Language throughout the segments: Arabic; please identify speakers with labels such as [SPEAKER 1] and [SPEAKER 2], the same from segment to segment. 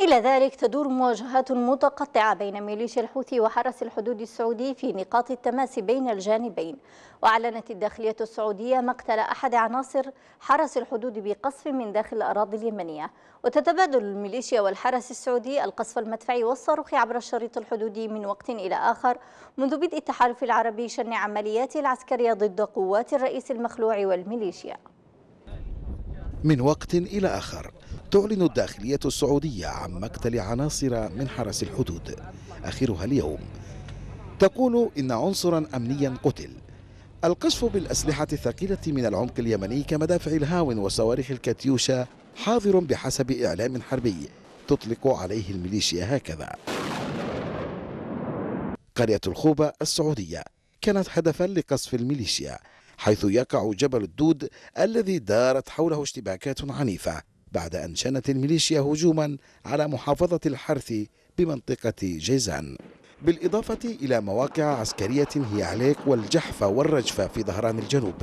[SPEAKER 1] إلى ذلك تدور مواجهات متقطعة بين ميليشيا الحوثي وحرس الحدود السعودي في نقاط التماس بين الجانبين وأعلنت الداخلية السعودية مقتل أحد عناصر حرس الحدود بقصف من داخل الأراضي اليمنية وتتبادل الميليشيا والحرس السعودي القصف المدفعي والصاروخ عبر الشريط الحدودي من وقت إلى آخر منذ بدء التحالف العربي شن عملياته العسكرية ضد قوات الرئيس المخلوع والميليشيا
[SPEAKER 2] من وقت إلى آخر تعلن الداخلية السعودية عن مقتل عناصر من حرس الحدود آخرها اليوم تقول إن عنصرا أمنيا قتل القصف بالأسلحة الثقيلة من العمق اليمني كمدافع الهاون وصواريخ الكاتيوشا حاضر بحسب إعلام حربي تطلق عليه الميليشيا هكذا قرية الخوبة السعودية كانت هدفا لقصف الميليشيا حيث يقع جبل الدود الذي دارت حوله اشتباكات عنيفة بعد أن شنت الميليشيا هجوما على محافظة الحرث بمنطقة جيزان بالإضافة إلى مواقع عسكرية هي عليك والجحفة والرجفة في ظهران الجنوب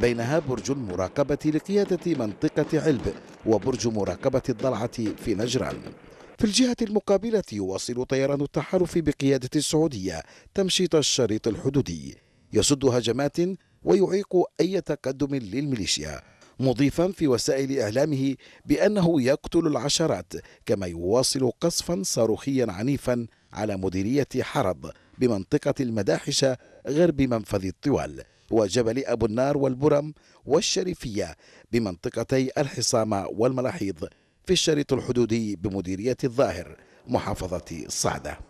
[SPEAKER 2] بينها برج المراقبة لقيادة منطقة علب وبرج مراقبة الضلعة في نجران في الجهة المقابلة يواصل طيران التحالف بقيادة السعودية تمشيط الشريط الحدودي يصد هجمات ويعيق أي تقدم للميليشيا مضيفا في وسائل إعلامه بأنه يقتل العشرات كما يواصل قصفا صاروخيا عنيفا على مديرية حرض بمنطقة المداحشة غرب منفذ الطوال وجبل أبو النار والبرم والشريفية بمنطقتي الحصامة والملاحيض في الشريط الحدودي بمديرية الظاهر محافظة صعده